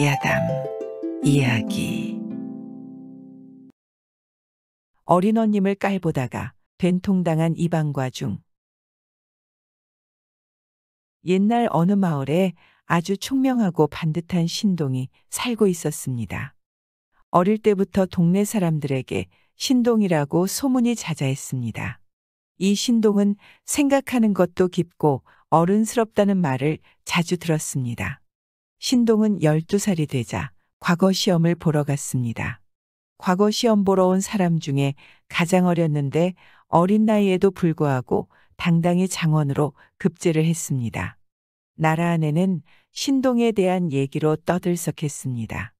야담 이야기 어린 언님을 깔보다가 된통당한 이방과 중 옛날 어느 마을에 아주 총명하고 반듯한 신동이 살고 있었습니다. 어릴 때부터 동네 사람들에게 신동이라고 소문이 자자했습니다. 이 신동은 생각하는 것도 깊고 어른스럽다는 말을 자주 들었습니다. 신동은 12살이 되자 과거 시험을 보러 갔습니다. 과거 시험 보러 온 사람 중에 가장 어렸는데 어린 나이에도 불구하고 당당히 장원으로 급제를 했습니다. 나라 안에는 신동에 대한 얘기로 떠들썩했습니다.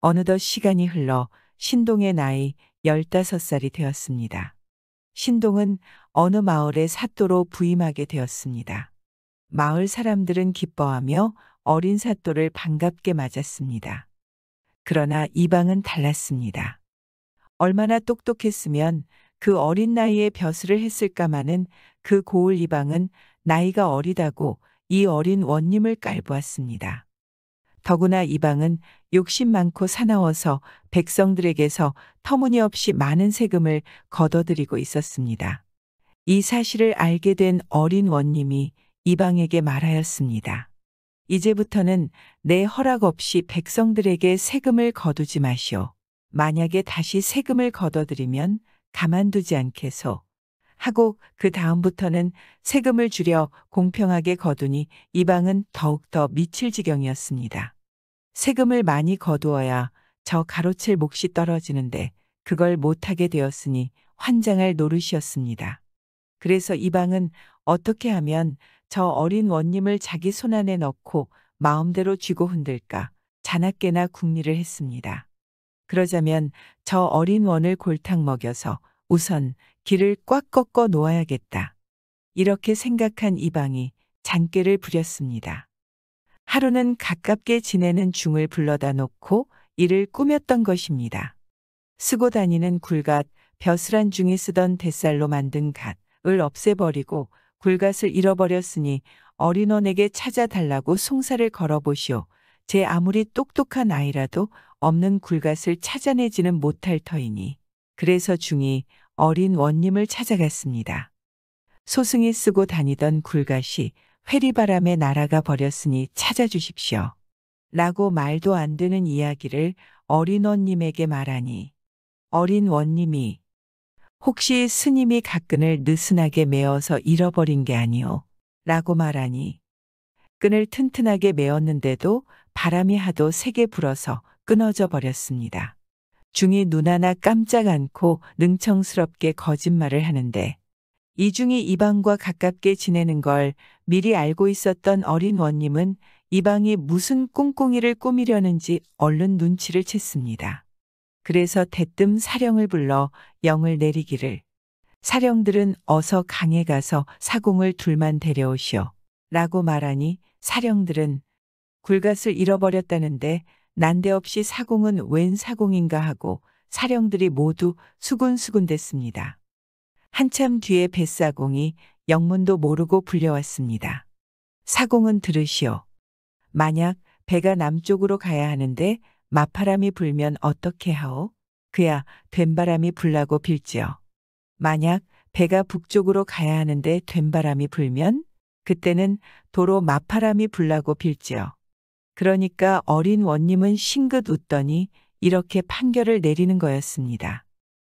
어느덧 시간이 흘러 신동의 나이 15살이 되었습니다. 신동은 어느 마을의 사또로 부임하게 되었습니다. 마을 사람들은 기뻐하며 어린 사또를 반갑게 맞았습니다. 그러나 이방은 달랐습니다. 얼마나 똑똑했으면 그 어린 나이에 벼슬을 했을까마는 그 고을 이방은 나이가 어리다고 이 어린 원님을 깔보았습니다. 더구나 이방은 욕심 많고 사나워서 백성들에게서 터무니없이 많은 세금을 걷어들이고 있었습니다. 이 사실을 알게 된 어린 원님이 이방에게 말하였습니다. 이제부터는 내 허락 없이 백성들에게 세금을 거두지 마시오. 만약에 다시 세금을 거둬들이면 가만두지 않게소. 하고 그 다음부터는 세금을 줄여 공평하게 거두니 이방은 더욱더 미칠 지경이었습니다. 세금을 많이 거두어야 저 가로칠 몫이 떨어지는데 그걸 못하게 되었으니 환장할 노릇이었습니다. 그래서 이방은 어떻게 하면 저 어린 원님을 자기 손안에 넣고 마음대로 쥐고 흔들까 자나깨나 궁리를 했습니다. 그러자면 저 어린 원을 골탕 먹여서 우선 길을 꽉 꺾어 놓아야겠다. 이렇게 생각한 이방이 잔꾀를 부렸습니다. 하루는 가깝게 지내는 중을 불러다 놓고 이를 꾸몄던 것입니다. 쓰고 다니는 굴갓, 벼슬한 중이 쓰던 뱃살로 만든 갓을 없애버리고 굴갓을 잃어버렸으니 어린원에게 찾아달라고 송사를 걸어보시오. 제 아무리 똑똑한 아이라도 없는 굴갓을 찾아내지는 못할 터이니. 그래서 중이 어린 원님을 찾아갔습니다. 소승이 쓰고 다니던 굴갓이 회리바람에 날아가 버렸으니 찾아주십시오. 라고 말도 안 되는 이야기를 어린 원님에게 말하니 어린 원님이 혹시 스님이 가끈을 느슨하게 메어서 잃어버린 게 아니오. 라고 말하니 끈을 튼튼하게 메었는데도 바람이 하도 세게 불어서 끊어져 버렸습니다. 중이 눈 하나 깜짝 않고 능청스럽게 거짓말을 하는데 이중이 이방과 가깝게 지내는 걸 미리 알고 있었던 어린 원님은 이방이 무슨 꿍꿍이를 꾸미려는지 얼른 눈치를 챘습니다. 그래서 대뜸 사령을 불러 영을 내리기를 사령들은 어서 강에 가서 사공을 둘만 데려오시오. 라고 말하니 사령들은 굴갓을 잃어버렸다는데 난데없이 사공은 웬 사공인가 하고 사령들이 모두 수군수군 됐습니다. 한참 뒤에 뱃사공이 영문도 모르고 불려왔습니다. 사공은 들으시오. 만약 배가 남쪽으로 가야 하는데 마파람이 불면 어떻게 하오? 그야 된바람이 불라고 빌지요. 만약 배가 북쪽으로 가야 하는데 된바람이 불면 그때는 도로 마파람이 불라고 빌지요. 그러니까 어린 원님은 싱긋 웃더니 이렇게 판결을 내리는 거였습니다.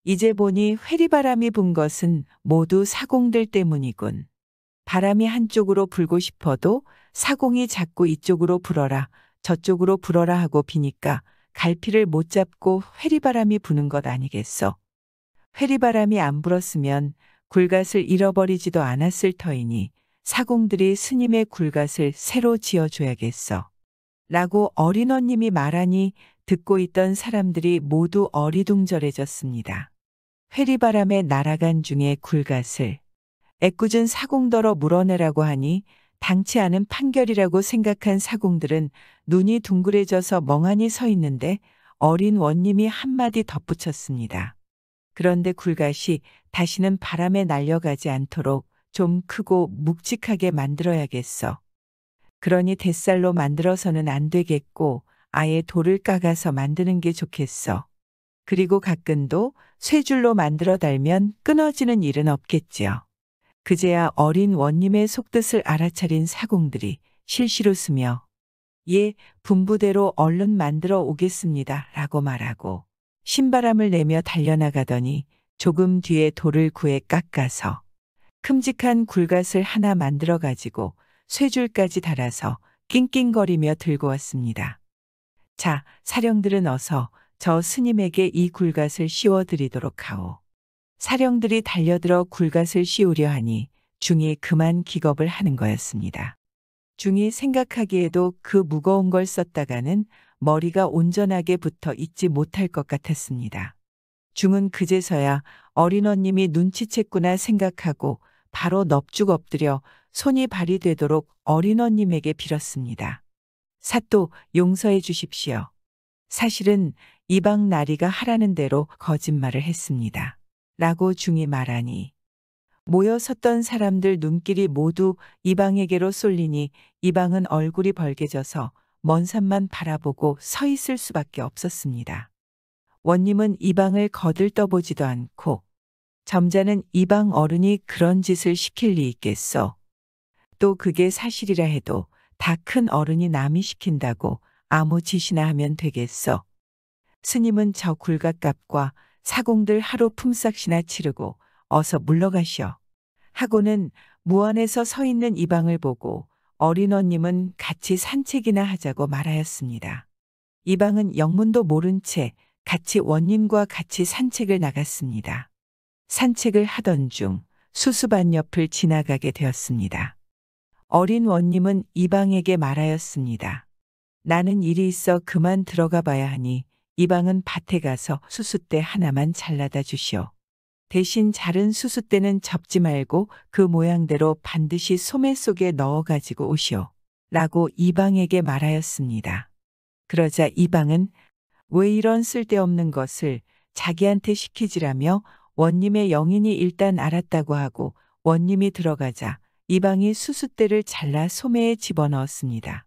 이제 보니 회리바람이 분 것은 모두 사공들 때문이군. 바람이 한쪽으로 불고 싶어도 사공이 자꾸 이쪽으로 불어라 저쪽으로 불어라 하고 비니까 갈피를 못 잡고 회리바람이 부는 것 아니겠어. 회리바람이 안 불었으면 굴갓을 잃어버리지도 않았을 터이니 사공들이 스님의 굴갓을 새로 지어줘야겠어. 라고 어린언님이 말하니 듣고 있던 사람들이 모두 어리둥절해졌습니다. 회리바람에 날아간 중에 굴갓을 애꿎은 사공더러 물어내라고 하니 당치 않은 판결이라고 생각한 사공들은 눈이 둥그레져서 멍하니 서 있는데 어린 원님이 한마디 덧붙였습니다. 그런데 굴갓이 다시는 바람에 날려가지 않도록 좀 크고 묵직하게 만들어야겠어. 그러니 뱃살로 만들어서는 안 되겠고 아예 돌을 까가서 만드는 게 좋겠어. 그리고 가끔도 쇠줄로 만들어 달면 끊어지는 일은 없겠지요. 그제야 어린 원님의 속뜻을 알아차린 사공들이 실시로 쓰며 예, 분부대로 얼른 만들어 오겠습니다 라고 말하고 신바람을 내며 달려나가더니 조금 뒤에 돌을 구해 깎아서 큼직한 굴갓을 하나 만들어 가지고 쇠줄까지 달아서 낑낑거리며 들고 왔습니다. 자, 사령들은 어서 저 스님에게 이 굴갓을 씌워드리도록 하오. 사령들이 달려들어 굴갓을 씌우려 하니 중이 그만 기겁을 하는 거였습니다. 중이 생각하기에도 그 무거운 걸 썼다가는 머리가 온전하게 붙어 있지 못할 것 같았습니다. 중은 그제서야 어린언님이 눈치챘구나 생각하고 바로 넙죽 엎드려 손이 발이 되도록 어린언님에게 빌었습니다. 사또 용서해 주십시오. 사실은 이방 나리가 하라는 대로 거짓말을 했습니다. 라고 중이 말하니 모여 섰던 사람들 눈길이 모두 이방에게로 쏠리니 이방은 얼굴이 벌게져서 먼 산만 바라보고 서 있을 수밖에 없었습니다. 원님은 이방을 거들떠보지도 않고 점자는 이방 어른이 그런 짓을 시킬 리 있겠소. 또 그게 사실이라 해도 다 큰 어른이 남이 시킨다고 아무 짓이나 하면 되겠소. 스님은 저굴갑값과 사공들 하루 품삯이나 치르고 어서 물러가시오. 하고는 무안에서 서 있는 이방을 보고 어린 언님은 같이 산책이나 하자고 말하였습니다. 이방은 영문도 모른 채 같이 원님과 같이 산책을 나갔습니다. 산책을 하던 중수수반 옆을 지나가게 되었습니다. 어린 원님은 이방에게 말하였습니다. 나는 일이 있어 그만 들어가 봐야 하니 이방은 밭에 가서 수수대 하나만 잘라다 주시오. 대신 자른 수수대는 접지 말고 그 모양대로 반드시 소매 속에 넣어 가지고 오시오. 라고 이방에게 말하였습니다. 그러자 이방은 왜 이런 쓸데없는 것을 자기한테 시키지라며 원님의 영인이 일단 알았다고 하고 원님이 들어가자 이방이 수수대를 잘라 소매에 집어넣었습니다.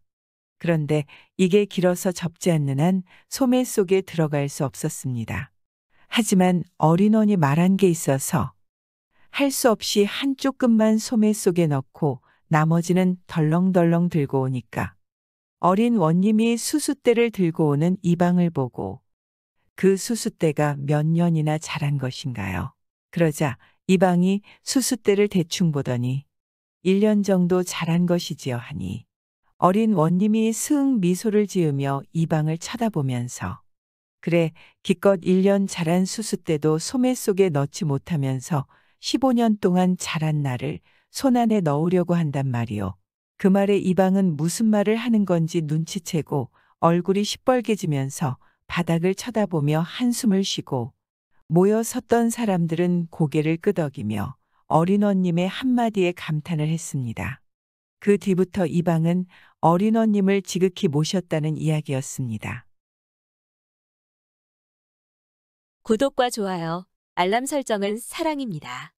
그런데 이게 길어서 접지 않는 한 소매 속에 들어갈 수 없었습니다. 하지만 어린원이 말한 게 있어서 할 수 없이 한쪽 끝만 소매 속에 넣고 나머지는 덜렁덜렁 들고 오니까 어린 원님이 수수대를 들고 오는 이 방을 보고 그 수수대가 몇 년이나 자란 것인가요? 그러자 이 방이 수수대를 대충 보더니 1년 정도 자란 것이지요 하니 어린 원님이 승 미소를 지으며 이 방을 쳐다보면서 그래 기껏 1년 자란 수수 때도 소매 속에 넣지 못하면서 15년 동안 자란 나를 손 안에 넣으려고 한단 말이오. 그 말에 이방은 무슨 말을 하는 건지 눈치채고 얼굴이 시뻘개지면서 바닥을 쳐다보며 한숨을 쉬고 모여 섰던 사람들은 고개를 끄덕이며 어린 원님의 한마디에 감탄을 했습니다. 그 뒤부터 이방은 어린원님을 지극히 모셨다는 이야기였습니다. 구독과 좋아요, 알람 설정은 사랑입니다.